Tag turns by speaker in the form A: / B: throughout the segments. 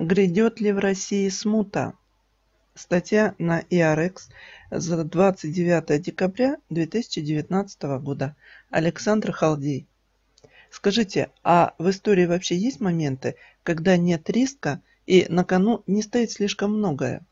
A: Грядет ли в России смута? Статья на ИАРЭКС за 29 декабря 2019 года. Александр Халдей. Скажите, а в истории вообще есть моменты, когда нет риска и на кону не стоит слишком многое?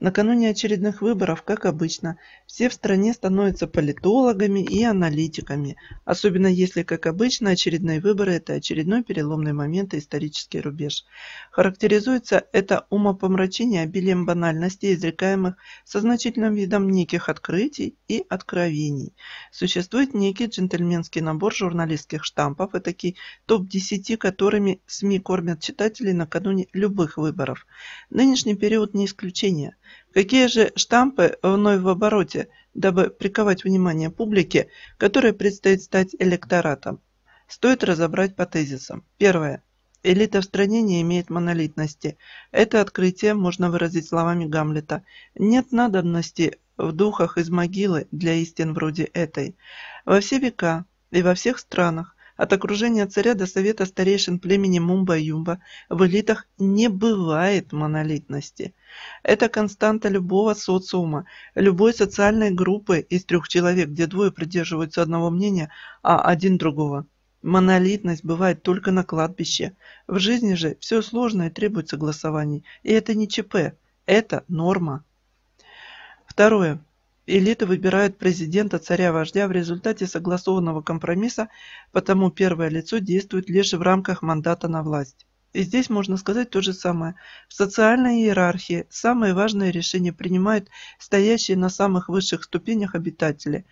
A: Накануне очередных выборов, как обычно, все в стране становятся политологами и аналитиками, особенно если, как обычно, очередные выборы – это очередной переломный момент и исторический рубеж. Характеризуется это умопомрачение обилием банальностей, изрекаемых со значительным видом неких открытий и откровений. Существует некий джентльменский набор журналистских штампов, этакий топ-10, которыми СМИ кормят читателей накануне любых выборов. Нынешний период не исключение – Какие же штампы вновь в обороте, дабы приковать внимание публики, которой предстоит стать электоратом? Стоит разобрать по тезисам. Первое. Элита в стране не имеет монолитности. Это открытие можно выразить словами Гамлета. Нет надобности в духах из могилы для истин вроде этой. Во все века и во всех странах от окружения царя до совета старейшин племени Мумба-Юмба в элитах не бывает монолитности. Это константа любого социума, любой социальной группы из трех человек, где двое придерживаются одного мнения, а один другого. Монолитность бывает только на кладбище. В жизни же все сложное требует согласований. И это не ЧП, это норма. Второе. Элита выбирает президента, царя-вождя в результате согласованного компромисса, потому первое лицо действует лишь в рамках мандата на власть. И здесь можно сказать то же самое. В социальной иерархии самые важные решения принимают стоящие на самых высших ступенях обитатели.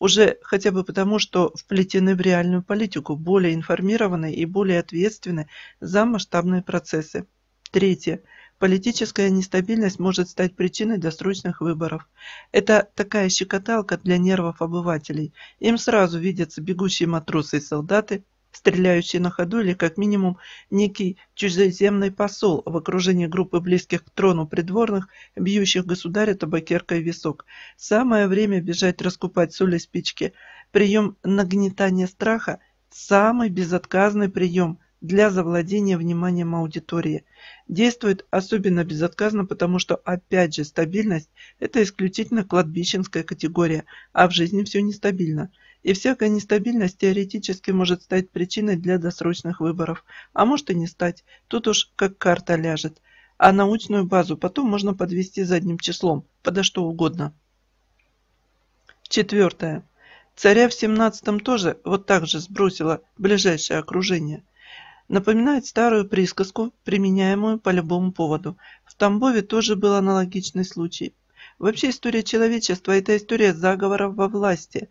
A: Уже хотя бы потому, что вплетены в реальную политику, более информированы и более ответственны за масштабные процессы. Третье. Политическая нестабильность может стать причиной досрочных выборов. Это такая щекоталка для нервов обывателей. Им сразу видятся бегущие матросы и солдаты, стреляющие на ходу или как минимум некий чужеземный посол в окружении группы близких к трону придворных, бьющих государя табакеркой висок. Самое время бежать раскупать соли спички. Прием нагнетания страха – самый безотказный прием – для завладения вниманием аудитории. Действует особенно безотказно, потому что, опять же, стабильность – это исключительно кладбищенская категория, а в жизни все нестабильно. И всякая нестабильность теоретически может стать причиной для досрочных выборов, а может и не стать, тут уж как карта ляжет. А научную базу потом можно подвести задним числом, подо что угодно. Четвертое. Царя в 17-м тоже вот так же сбросило ближайшее окружение – Напоминает старую присказку, применяемую по любому поводу. В Тамбове тоже был аналогичный случай. Вообще история человечества – это история заговоров во власти.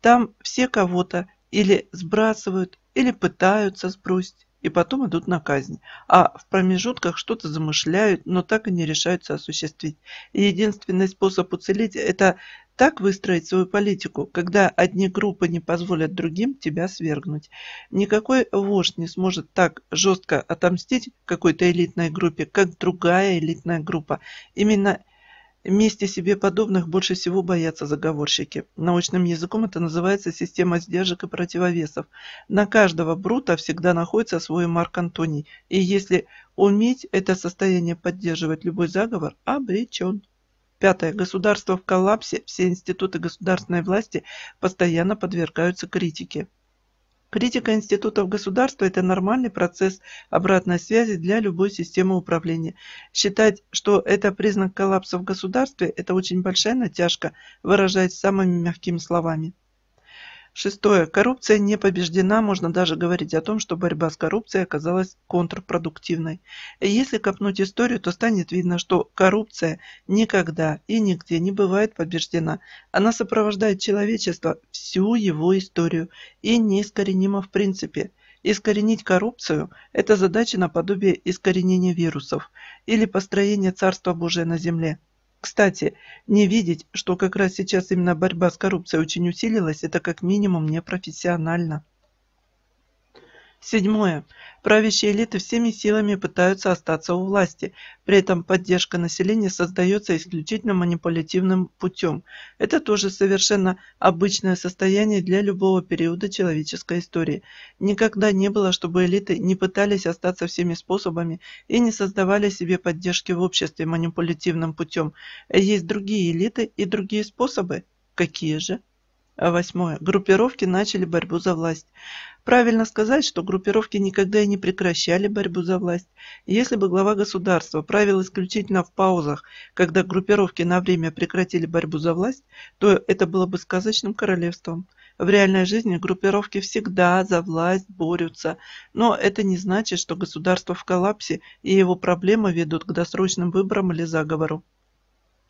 A: Там все кого-то или сбрасывают, или пытаются сбросить, и потом идут на казнь. А в промежутках что-то замышляют, но так и не решаются осуществить. И единственный способ уцелеть – это так выстроить свою политику, когда одни группы не позволят другим тебя свергнуть. Никакой вождь не сможет так жестко отомстить какой-то элитной группе, как другая элитная группа. Именно Вместе себе подобных больше всего боятся заговорщики. Научным языком это называется система сдержек и противовесов. На каждого брута всегда находится свой Марк Антоний. И если уметь это состояние поддерживать любой заговор, обречен. Пятое. Государство в коллапсе, все институты государственной власти постоянно подвергаются критике. Критика институтов государства – это нормальный процесс обратной связи для любой системы управления. Считать, что это признак коллапса в государстве – это очень большая натяжка, выражаясь самыми мягкими словами. Шестое. Коррупция не побеждена, можно даже говорить о том, что борьба с коррупцией оказалась контрпродуктивной. И если копнуть историю, то станет видно, что коррупция никогда и нигде не бывает побеждена. Она сопровождает человечество всю его историю и неискоренима в принципе. Искоренить коррупцию – это задача наподобие искоренения вирусов или построения Царства Божия на земле – кстати, не видеть, что как раз сейчас именно борьба с коррупцией очень усилилась, это как минимум непрофессионально. Седьмое. Правящие элиты всеми силами пытаются остаться у власти. При этом поддержка населения создается исключительно манипулятивным путем. Это тоже совершенно обычное состояние для любого периода человеческой истории. Никогда не было, чтобы элиты не пытались остаться всеми способами и не создавали себе поддержки в обществе манипулятивным путем. Есть другие элиты и другие способы. Какие же? А восьмое. Группировки начали борьбу за власть. Правильно сказать, что группировки никогда и не прекращали борьбу за власть. Если бы глава государства правил исключительно в паузах, когда группировки на время прекратили борьбу за власть, то это было бы сказочным королевством. В реальной жизни группировки всегда за власть борются, но это не значит, что государство в коллапсе и его проблемы ведут к досрочным выборам или заговору.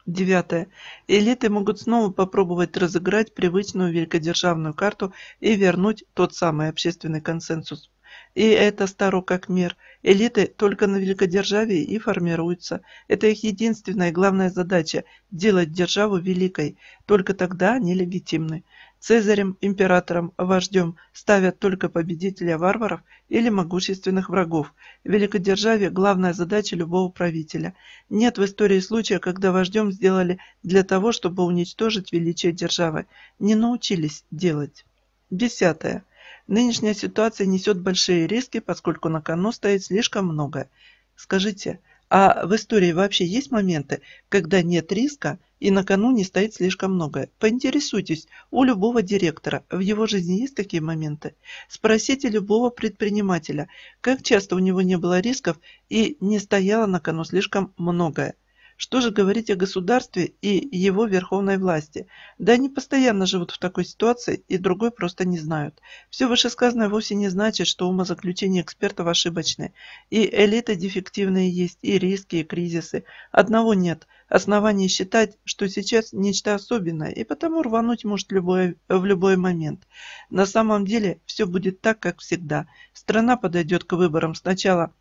A: Девятое. Элиты могут снова попробовать разыграть привычную великодержавную карту и вернуть тот самый общественный консенсус. И это старо как мир. Элиты только на великодержавии и формируются. Это их единственная и главная задача – делать державу великой. Только тогда они легитимны. Цезарем, императором, вождем ставят только победителя варваров или могущественных врагов. В великодержаве главная задача любого правителя. Нет в истории случая, когда вождем сделали для того, чтобы уничтожить величие державы. Не научились делать. Десятое. Нынешняя ситуация несет большие риски, поскольку на кону стоит слишком много. Скажите, а в истории вообще есть моменты, когда нет риска, и накануне стоит слишком многое. Поинтересуйтесь у любого директора, в его жизни есть такие моменты? Спросите любого предпринимателя, как часто у него не было рисков и не стояло на кону слишком многое. Что же говорить о государстве и его верховной власти? Да они постоянно живут в такой ситуации и другой просто не знают. Все вышесказанное вовсе не значит, что умозаключения экспертов ошибочны. И элиты дефективные есть, и риски, и кризисы. Одного нет – оснований считать, что сейчас нечто особенное, и потому рвануть может любой, в любой момент. На самом деле все будет так, как всегда. Страна подойдет к выборам сначала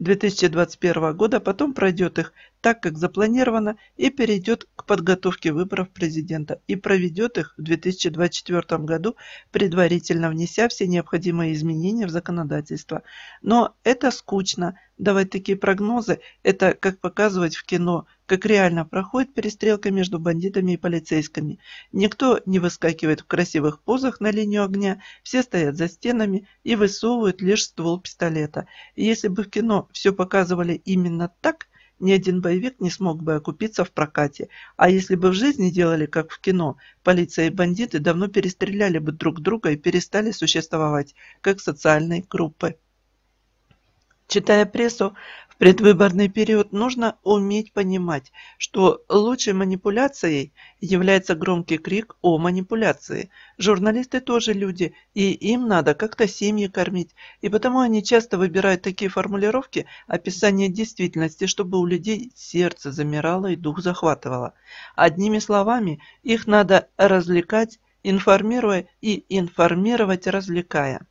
A: 2021 года, потом пройдет их так как запланировано, и перейдет к подготовке выборов президента и проведет их в 2024 году, предварительно внеся все необходимые изменения в законодательство. Но это скучно. Давать такие прогнозы – это как показывать в кино, как реально проходит перестрелка между бандитами и полицейскими. Никто не выскакивает в красивых позах на линию огня, все стоят за стенами и высовывают лишь ствол пистолета. если бы в кино все показывали именно так, ни один боевик не смог бы окупиться в прокате. А если бы в жизни делали, как в кино, полиция и бандиты давно перестреляли бы друг друга и перестали существовать, как социальные группы. Читая прессу, предвыборный период нужно уметь понимать, что лучшей манипуляцией является громкий крик о манипуляции. Журналисты тоже люди, и им надо как-то семьи кормить, и потому они часто выбирают такие формулировки описания действительности, чтобы у людей сердце замирало и дух захватывало. Одними словами, их надо развлекать, информируя и информировать развлекая.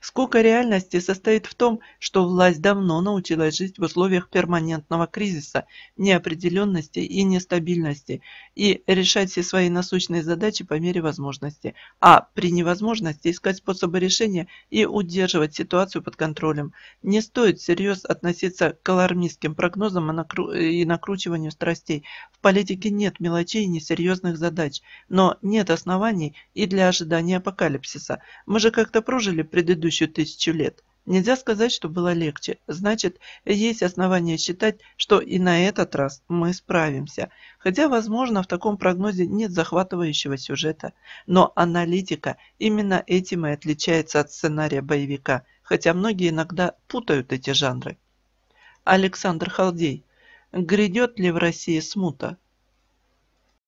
A: Сколько реальности состоит в том, что власть давно научилась жить в условиях перманентного кризиса, неопределенности и нестабильности и решать все свои насущные задачи по мере возможности, а при невозможности искать способы решения и удерживать ситуацию под контролем. Не стоит всерьез относиться к алармистским прогнозам и накручиванию страстей. В политике нет мелочей и несерьезных задач, но нет оснований и для ожидания апокалипсиса. Мы же как-то прожили предыдущие следующую тысячу лет. Нельзя сказать, что было легче. Значит, есть основания считать, что и на этот раз мы справимся. Хотя, возможно, в таком прогнозе нет захватывающего сюжета. Но аналитика именно этим и отличается от сценария боевика, хотя многие иногда путают эти жанры. Александр Халдей. Грядет ли в России смута?